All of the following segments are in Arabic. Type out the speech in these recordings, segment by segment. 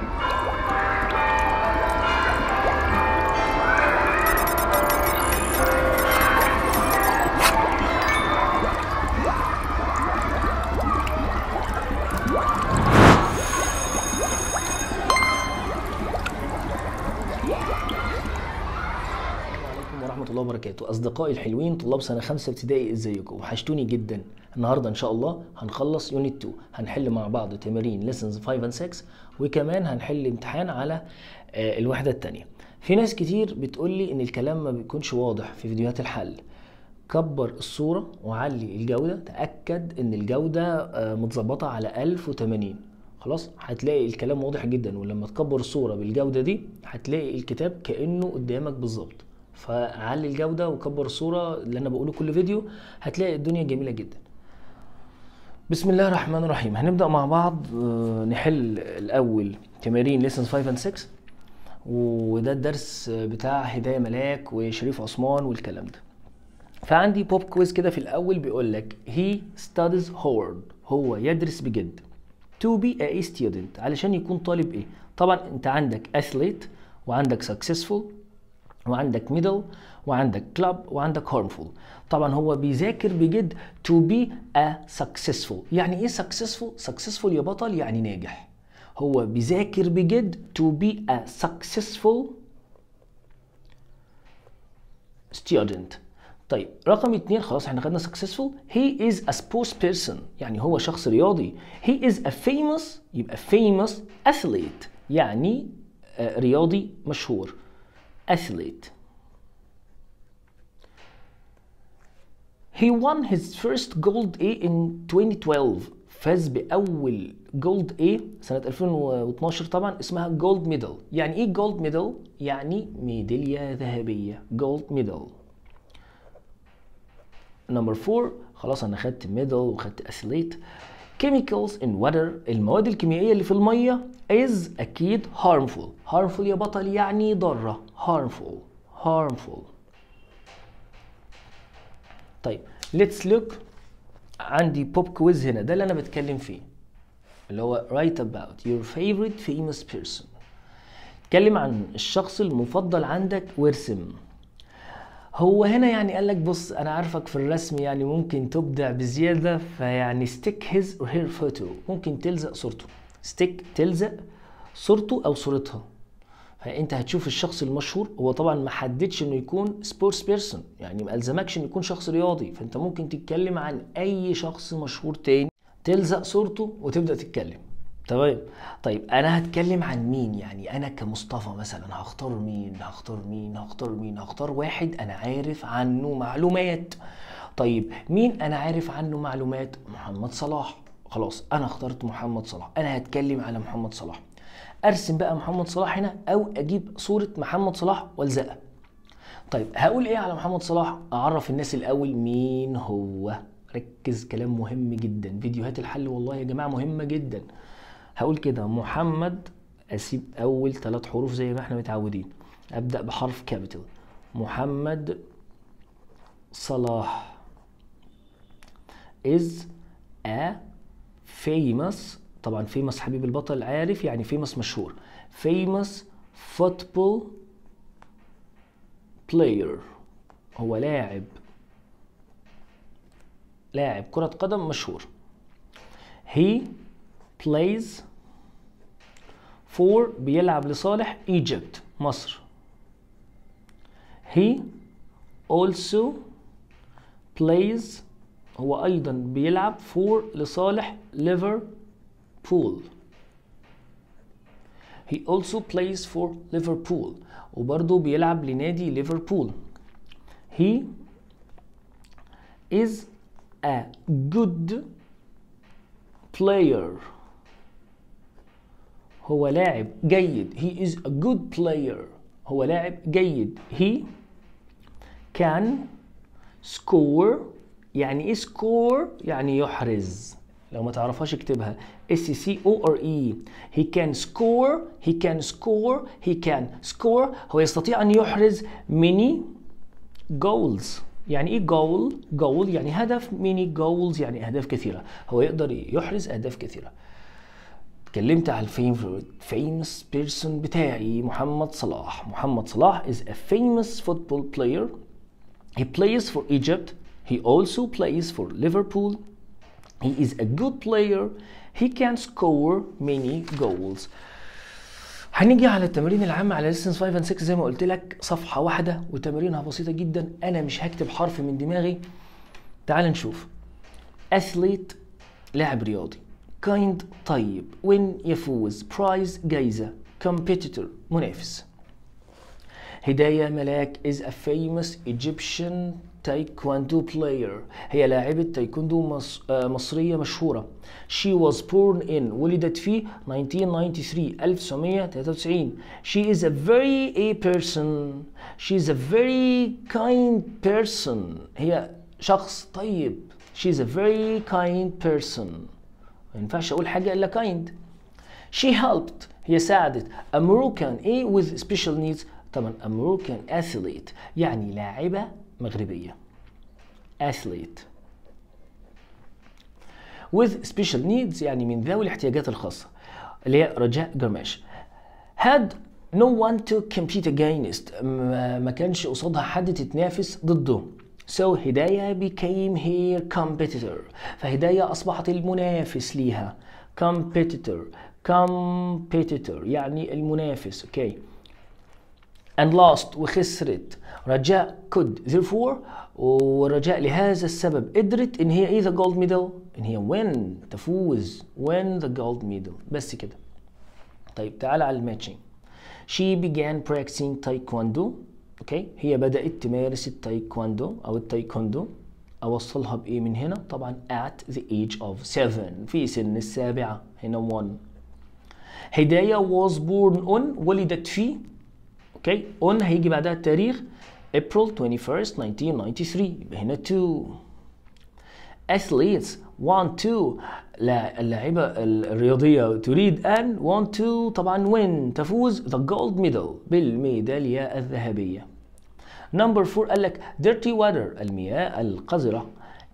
Thank you. اصدقائي الحلوين طلاب سنه خمسة ابتدائي ازيكم وحشتوني جدا النهارده ان شاء الله هنخلص يونت 2 هنحل مع بعض تمارين ليسنز 5 و 6 وكمان هنحل امتحان على آه، الوحده الثانيه في ناس كتير بتقول لي ان الكلام ما بيكونش واضح في فيديوهات الحل كبر الصورة وعلي الجودة تأكد ان الجودة آه، متظبطة على 1080 خلاص هتلاقي الكلام واضح جدا ولما تكبر الصورة بالجودة دي هتلاقي الكتاب كأنه قدامك بالظبط فعلي الجوده وكبر الصوره اللي انا بقوله كل فيديو هتلاقي الدنيا جميله جدا بسم الله الرحمن الرحيم هنبدا مع بعض آه، نحل الاول تمارين ليسنز 5 اند 6 وده الدرس بتاع هدايه ملاك وشريف عثمان والكلام ده فعندي بوب كويز كده في الاول بيقول لك هي ستادز هورد هو يدرس بجد تو بي ا ستودنت علشان يكون طالب ايه طبعا انت عندك اثليت وعندك سكسسفول وعندك ميدل وعندك كلاب وعندك هارمفول طبعا هو بيذاكر بجد to be a successful يعني ايه successful successful يا بطل يعني ناجح هو بيذاكر بجد to be a successful student طيب رقم اتنين خلاص احنا خدنا successful he is a sports person يعني هو شخص رياضي he is a famous يبقى famous athlete يعني آه، رياضي مشهور athlete. He won his first gold A in 2012 فاز بأول جولد A سنة 2012 طبعا اسمها جولد ميدل يعني ايه جولد ميدل؟ يعني ميدالية ذهبية جولد ميدل نمبر 4 خلاص انا خدت ميدل وخدت athlete. chemicals in water المواد الكيميائية اللي في المية is أكيد harmful harmful يا بطل يعني ضارة harmful harmful طيب let's look عندي بوب كويز هنا ده اللي انا بتكلم فيه اللي هو write about your favorite famous person اتكلم عن الشخص المفضل عندك وارسم هو هنا يعني قال لك بص انا عارفك في الرسم يعني ممكن تبدع بزياده فيعني ستيك هيز اور هير فوتو ممكن تلزق صورته ستيك تلزق صورته او صورتها فانت هتشوف الشخص المشهور هو طبعا ما حددش انه يكون سبورتس بيرسون يعني ما الزمكش انه يكون شخص رياضي فانت ممكن تتكلم عن اي شخص مشهور تاني تلزق صورته وتبدا تتكلم تمام طيب انا هتكلم عن مين يعني انا كمصطفى مثلا هختار مين هختار مين هختار مين هختار واحد انا عارف عنه معلومات طيب مين انا عارف عنه معلومات محمد صلاح خلاص انا اخترت محمد صلاح انا هتكلم على محمد صلاح ارسم بقى محمد صلاح هنا او اجيب صوره محمد صلاح والزقها طيب هقول ايه على محمد صلاح اعرف الناس الاول مين هو ركز كلام مهم جدا فيديوهات الحل والله يا جماعه مهمه جدا هقول كده محمد اسيب اول ثلاث حروف زي ما احنا متعودين ابدا بحرف كابيتال محمد صلاح is a famous طبعا فيمس حبيب البطل عارف يعني فيمس مشهور فيمس فوتبول بلاير هو لاعب لاعب كرة قدم مشهور هي بلايز فور بيلعب لصالح ايجيبت مصر هي also plays هو أيضا بيلعب فور لصالح ليفربول Pool. He also plays for Liverpool وبرضه بيلعب لنادي ليفربول. He is a good player. هو لاعب جيد. He is a good player. هو لاعب جيد. He can score يعني ايه score يعني يحرز لو ما تعرفهاش اكتبها S C C O R E he can score he can score he can score هو يستطيع أن يحرز many goals يعني ايه goal goal يعني هدف many goals يعني أهداف كثيرة هو يقدر يحرز أهداف كثيرة اتكلمت على الفيفوريت famous بيرسون بتاعي محمد صلاح محمد صلاح is a famous football player he plays for Egypt he also plays for Liverpool he is a good player he can score many goals هنيجي على التمارين العامة على ليسنس 5 and 6 زي ما قلت لك صفحة واحدة وتمارينها بسيطة جدا أنا مش هكتب حرف من دماغي تعال نشوف اثليت لاعب رياضي كايند طيب وين يفوز برايز جايزة كومبيتيتور منافس هداية ملاك is a famous Egyptian taekwondo player هي لاعبة تايكوندو مص... مصرية مشهورة she was born in ولدت في 1993 1993 she is a very a person she is a very kind person هي شخص طيب she is a very kind person ما ينفعش اقول حاجة الا kind she helped هي ساعدت American A with special needs طبعا American athlete يعني لاعبة مغربية athlete with special needs يعني من ذوي الاحتياجات الخاصة اللي هي رجاء جرماش had no one to compete against ما كانش قصادها حد تتنافس ضده so هداية became her competitor فهداية أصبحت المنافس ليها competitor competitor يعني المنافس اوكي okay. and lost وخسرت رجاء could therefore ورجاء لهذا السبب قدرت ان هي ايه ذا جولد ميدل ان هي win تفوز win ذا جولد ميدل بس كده طيب تعال على الماتشنج she began practicing taekwondo اوكي هي بدات تمارس التايكواندو او التايكوندو اوصلها بايه من هنا طبعا at the age of 7 في سن السابعه هنا 1 هدايه was born on ولدت في اوكي اون on هيجي بعدها التاريخ April 21st 1993 هنا 2 athletes want to اللاعبة الرياضية تريد أن want to طبعا win تفوز the gold medal بالميدالية الذهبية number 4 قال لك dirty water المياه القذرة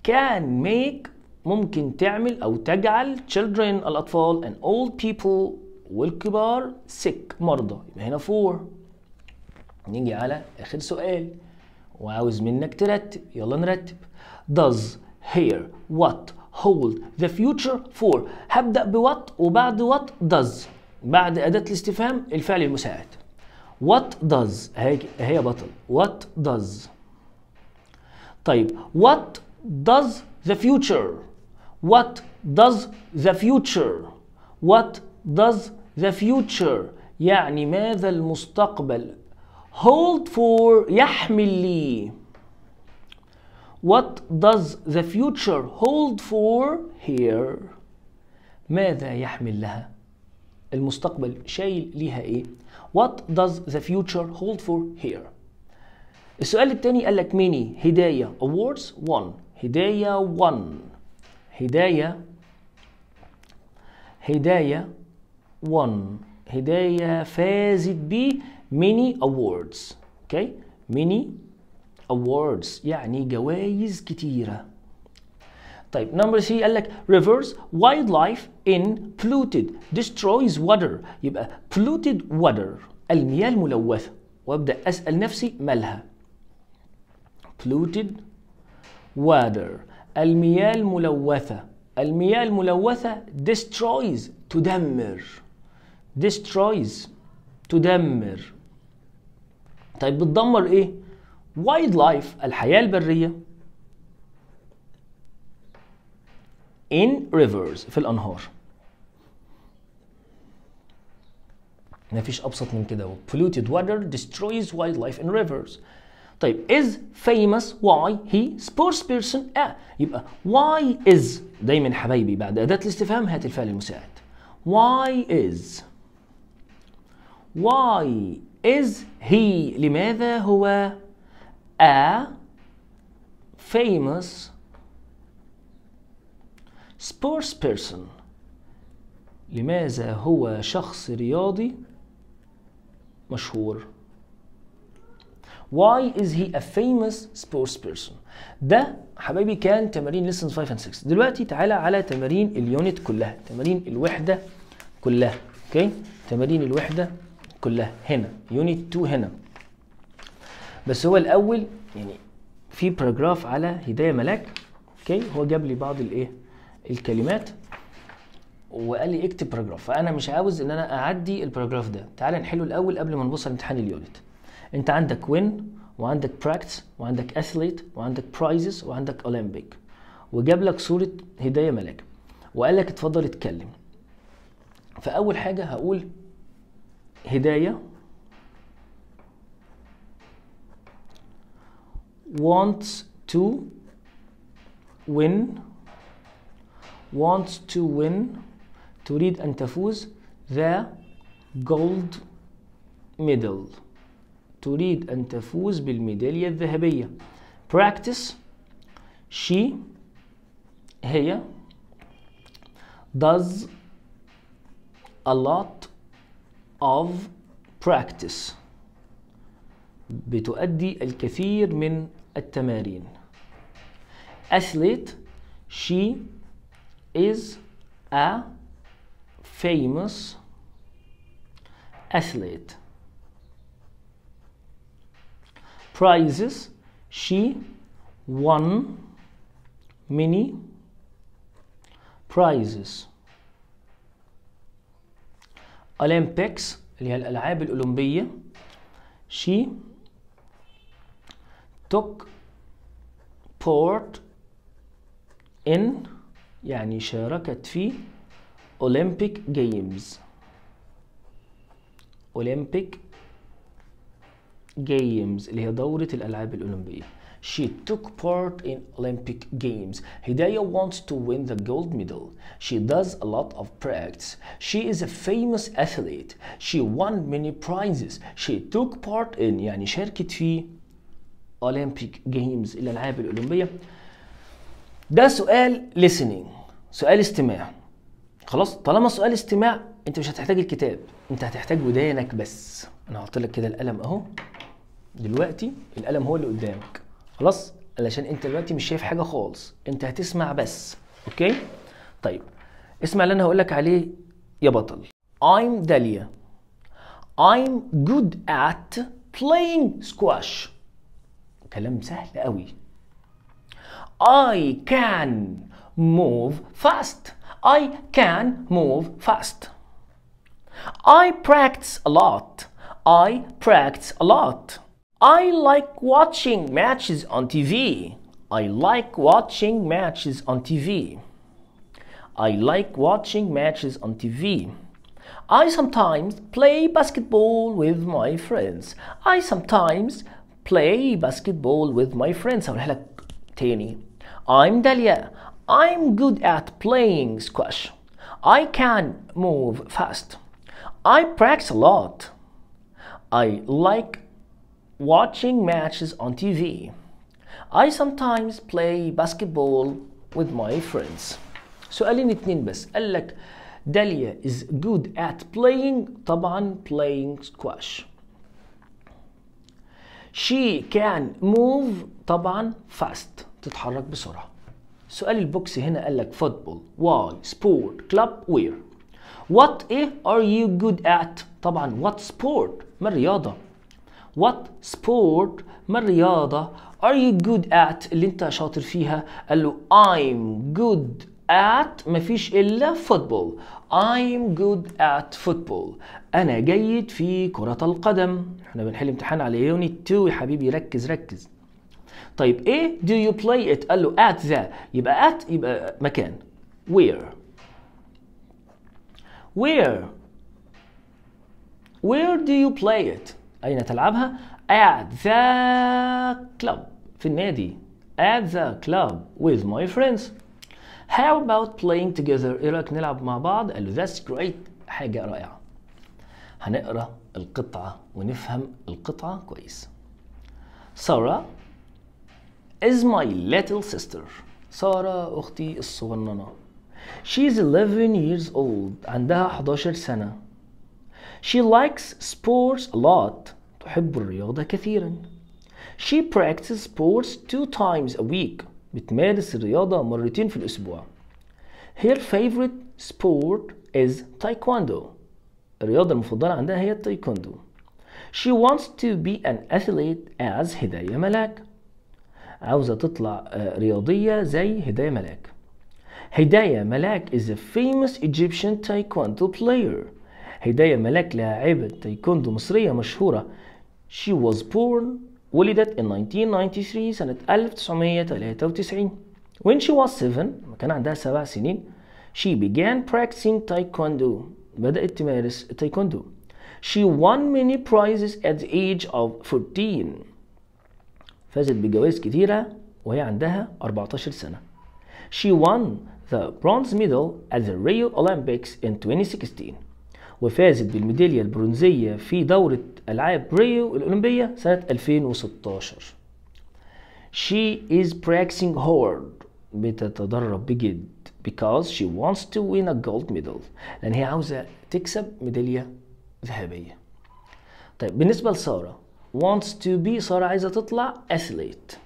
can make ممكن تعمل أو تجعل children الأطفال and old people والكبار sick مرضى يبقى هنا 4 نيجي على آخر سؤال وعاوز منك ترتب يلا نرتب does here what hold the future for هبدأ ب what وبعد what does بعد أداة الاستفهام الفعل المساعد what does هي, هي بطل what does طيب what does the future what does the future what does the future يعني ماذا المستقبل hold for يحمل لي What does the future hold for here ماذا يحمل لها المستقبل شايل ليها ايه What does the future hold for here السؤال الثاني قال لك ميني هدايا awards 1 هدايا 1 هدايا هدايا 1 هدايا فازت بيه many awards okay many awards يعني جوائز كتيرة طيب number 3 قال لك rivers wildlife in polluted destroys water يبقى polluted water المياه الملوثة وابدأ أسأل نفسي مالها polluted water المياه الملوثة المياه الملوثة destroys تدمر destroys تدمر طيب بتدمر ايه؟ وايلد لايف الحياه البريه ان ريفرز في الانهار مفيش ابسط من كده polluted water destroys wildlife in rivers طيب is famous why he sports person آه. يبقى why is دايما حبايبي بعد اداه الاستفهام هات الفعل المساعد why is why is he لماذا هو a famous sports person لماذا هو شخص رياضي مشهور Why is he a famous sports person? ده حبايبي كان تمارين lessons 5 and 6 دلوقتي تعالى على تمارين اليونت كلها تمارين الوحدة كلها اوكي okay. تمارين الوحدة كلها هنا يونت 2 هنا بس هو الاول يعني في باراجراف على هدايه ملاك اوكي هو جاب لي بعض الايه الكلمات وقال لي اكتب باراجراف فانا مش عاوز ان انا اعدي الباراجراف ده تعال نحله الاول قبل ما نبص على امتحان اليونت انت عندك وين وعندك براكتس وعندك اثليت وعندك برايزز وعندك اولمبيك وجاب لك صوره هدايه ملاك وقال لك اتفضل اتكلم فاول حاجه هقول hidayah wants to win wants to win to read and to tafuz the gold medal to read and to tafuz bil medalia dhahabiyya practice she here does a lot of practice بتؤدي الكثير من التمارين athlete she is a famous athlete prizes she won many prizes اولمبيكس اللي هي الالعاب الاولمبيه شي توك بورت ان يعني شاركت في اولمبيك جيمز اولمبيك جيمز اللي هي دوره الالعاب الاولمبيه She took part in Olympic Games. Hidayah wants to win the gold medal. She does a lot of practice. She is a famous athlete. She won many prizes. She took part in يعني شاركت في Olympic Games الألعاب الأولمبية. ده سؤال listening سؤال استماع خلاص طالما سؤال استماع انت مش هتحتاج الكتاب انت هتحتاج ودانك بس انا هحط لك كده القلم اهو دلوقتي القلم هو اللي قدامك خلاص علشان انت دلوقتي مش شايف حاجه خالص انت هتسمع بس اوكي طيب اسمع اللي انا هقول لك عليه يا بطل I'm داليا I'm good at playing squash كلام سهل قوي I can move fast I can move fast I practice a lot I practice a lot I like watching matches on TV. I like watching matches on TV. I like watching matches on TV. I sometimes play basketball with my friends. I sometimes play basketball with my friends. Oh, I'm Dalia. I'm good at playing squash. I can move fast. I practice a lot. I like watching matches on TV. I sometimes play basketball with my friends. سؤالين اتنين بس قال لك داليا is good at playing طبعا playing squash. She can move طبعا fast تتحرك بسرعة. سؤال البوكس هنا قال لك football, why, sport, club, where. What are you good at؟ طبعا what sport؟ ما الرياضة؟ وات سبورت ما الرياضة are you good at اللي انت شاطر فيها قال له I'm good at فيش إلا football I'm good at football أنا جيد في كرة القدم احنا بنحل امتحان على يونيت 2 يا حبيبي ركز ركز طيب ايه do you play it قال له at the يبقى at يبقى مكان where where where do you play it أين تلعبها؟ at the club في النادي at the club with my friends How about playing together؟ إيه رأيك نلعب مع بعض؟ قال له that's great حاجة رائعة هنقرأ القطعة ونفهم القطعة كويس سارة is my little sister سارة أختي الصغننة She's 11 years old عندها 11 سنة She likes sports a lot. تحب الرياضة كثيرا. She practices sports two times a week. بتمارس الرياضة مرتين في الأسبوع. Her favorite sport is taekwondo. الرياضة المفضلة عندها هي التايكوندو. She wants to be an athlete as هداية ملاك. عاوزة تطلع رياضية زي هداية ملاك. هداية ملاك is a famous Egyptian taekwondo player. هداية ملاك لاعبة تايكوندو مصرية مشهورة She was born ولدت in 1993 سنة 1993 When she was 7 لما كان عندها سبع سنين She began practicing taekwondo بدأت تمارس التايكوندو She won many prizes at the age of 14 فازت بجوائز كتيرة وهي عندها 14 سنة She won the bronze medal at the Rio Olympics in 2016 وفازت بالميدالية البرونزية في دورة ألعاب ريو الأولمبية سنة 2016 She is practicing hard بتتدرب بجد because she wants to win a gold medal لأن هي عاوزة تكسب ميدالية ذهبية طيب بالنسبة لسارة wants to be سارة عايزة تطلع athlete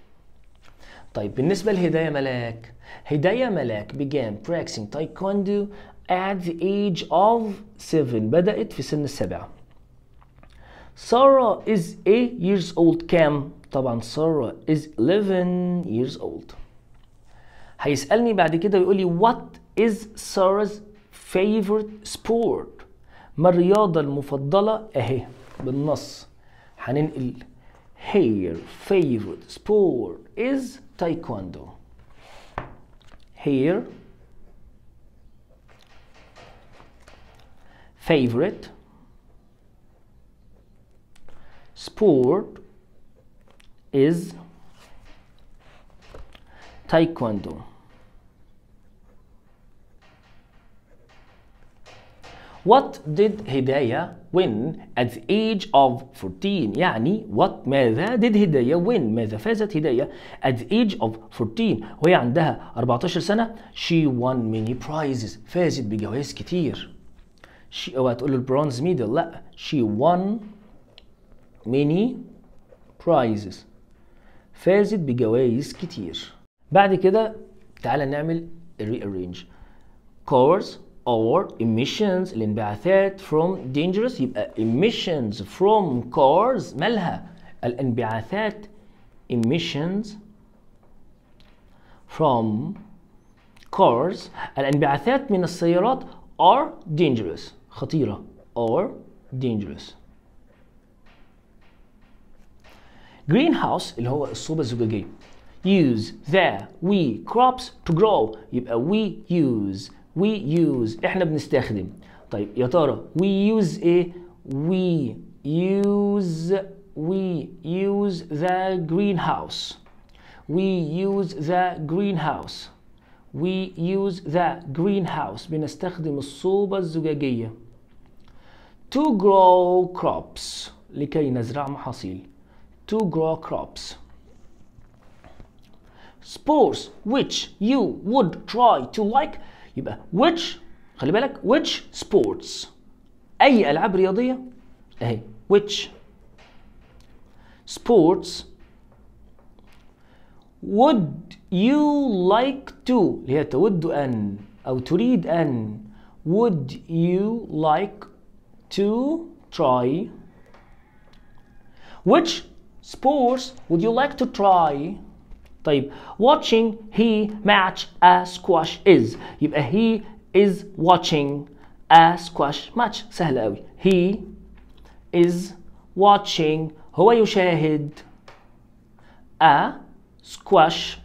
طيب بالنسبة لهداية ملاك هداية ملاك began practicing taekwondo at the age of 7 بدأت في سن السبعة Sarah is 8 years old كام؟ طبعا Sarah is 11 years old هيسألني بعد كده ويقول لي what is Sarah's favorite sport؟ ما الرياضة المفضلة؟ أهي بالنص هننقل her favorite sport is taekwondo Here favorite, sport is taekwondo. What did Hidayah win at the age of 14? يعني what ماذا did Hidayah win؟ ماذا فازت Hidayah at the age of 14 وهي عندها 14 سنة she won many prizes فازت بجوائز كتير she اوعى تقول البرونز لا she won many prizes فازت بجوائز كتير بعد كده تعالى نعمل rearrange cars or emissions الانبعاثات from dangerous يبقى emissions from cars مالها الانبعاثات emissions from cars الانبعاثات من السيارات are dangerous خطيرة or dangerous greenhouse اللي هو الصوبة الزجاجية use the we crops to grow يبقى we use we use احنا بنستخدم طيب يا ترى we use ايه we use we use the greenhouse we use the greenhouse we use the greenhouse بنستخدم الصوبة الزجاجية to grow crops لكي نزرع محاصيل to grow crops spores which you would try to like يبقى which خلي بالك which sports أي ألعاب رياضية أهي which sports would you like to اللي هي تود أن أو تريد أن would you like to try? Which sports would you like to try؟ طيب watching he match a squash is يبقى he is watching a squash match سهل قوي he is watching هو يشاهد a squash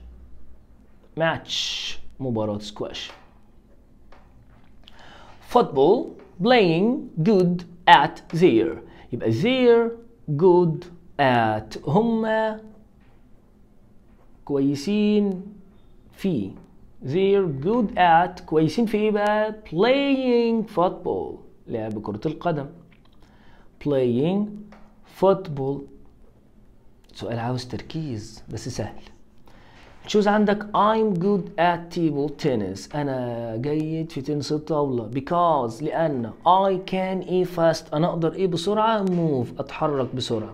match مباراة squash football playing good at their يبقى their good at هم كويسين في they're good at كويسين في بقى playing football لعب كرة القدم playing football سؤال عاوز تركيز بس سهل تشوز عندك I'm good at table tennis أنا جيد في تنس الطاولة because لأن I can إيه fast أنا أقدر إيه بسرعة move أتحرك بسرعة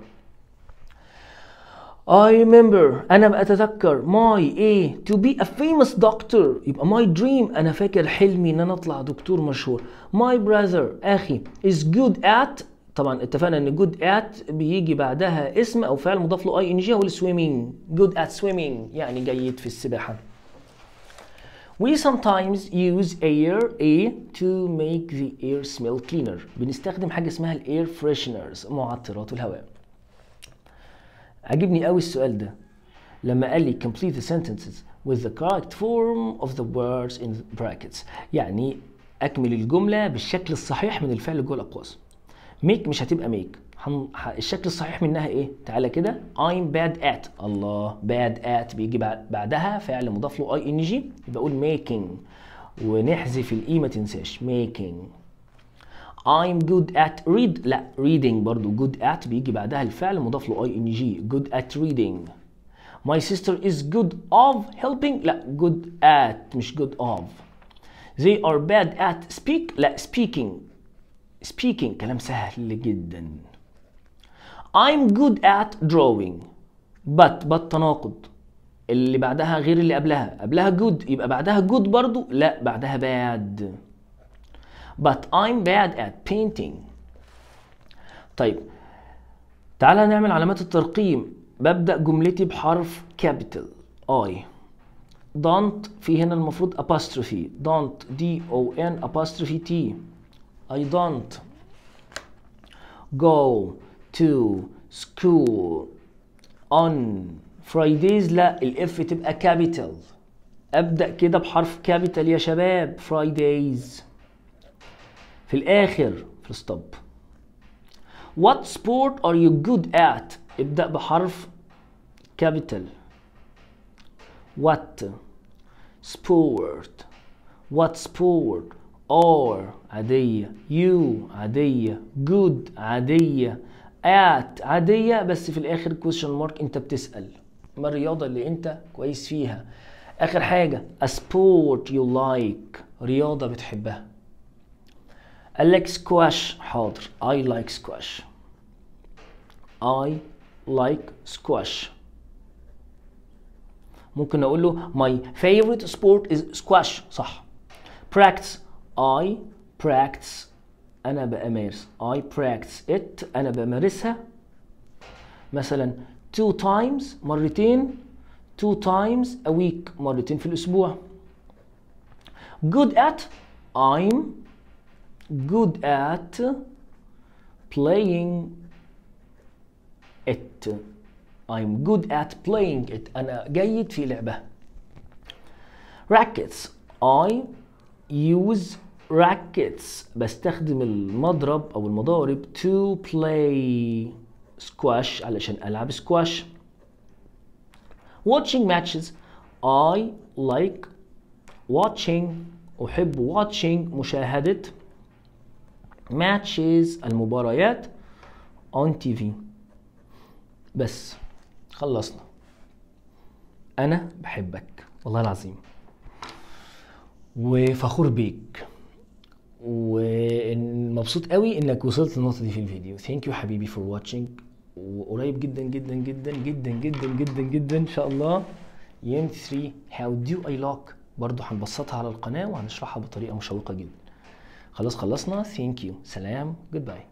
I remember أنا أتذكر my إيه to be a famous doctor يبقى my dream أنا فاكر حلمي إن أنا أطلع دكتور مشهور my brother أخي is good at طبعا اتفقنا ان جود ات بيجي بعدها اسم او فعل مضاف له اي ان جي هو السويمنج جود ات سويمنج يعني جيد في السباحه We sometimes use air A to make the air smell cleaner. بنستخدم حاجة اسمها الاير فريشنرز معطرات الهواء. عجبني قوي السؤال ده. لما قال لي complete the sentences with the correct form of the words in brackets. يعني أكمل الجملة بالشكل الصحيح من الفعل جوه الأقواس. ميك مش هتبقى ميك هن... الشكل الصحيح منها ايه تعالى كده I'm bad at الله bad at بيجي بعدها فعل مضاف له اي ان جي يبقى اقول making ونحذف الاي ما تنساش making I'm good at read لا reading برضو good at بيجي بعدها الفعل مضاف له اي ان جي good at reading My sister is good of helping لا good at مش good of They are bad at speak لا speaking speaking كلام سهل جدا I'm good at drawing but بالتناقض اللي بعدها غير اللي قبلها قبلها good يبقى بعدها good برضو لا بعدها bad but I'm bad at painting طيب تعالى نعمل علامات الترقيم ببدأ جملتي بحرف capital I don't في هنا المفروض apostrophe don't D O N apostrophe T I don't go to school on Fridays لا الاف تبقى capital ابدا كده بحرف capital يا شباب Fridays في الاخر في الستوب What sport are you good at ابدا بحرف capital What sport What sport or عادية you عادية good عادية at عادية بس في الآخر question mark أنت بتسأل ما الرياضة اللي أنت كويس فيها آخر حاجة a sport you like رياضة بتحبها قال لك squash حاضر I like squash I like squash ممكن أقول له my favorite sport is squash صح practice I practice أنا بأمارس I practice it أنا بمارسها مثلا two times مرتين two times a week مرتين في الأسبوع good at I'm good at playing it I'm good at playing it أنا جيد في لعبة rackets I use rackets بستخدم المضرب او المضارب to play squash علشان العب squash watching matches I like watching احب watching مشاهدة matches المباريات on TV بس خلصنا انا بحبك والله العظيم وفخور بيك ومبسوط قوي انك وصلت للنقطه دي في الفيديو ثانك يو حبيبي فور واتشنج وقريب جدا جدا جدا جدا جدا جدا جدا ان شاء الله يوم 3 هاو دو اي لوك برضه هنبسطها على القناه وهنشرحها بطريقه مشوقه جدا خلاص خلصنا ثانك يو سلام جود باي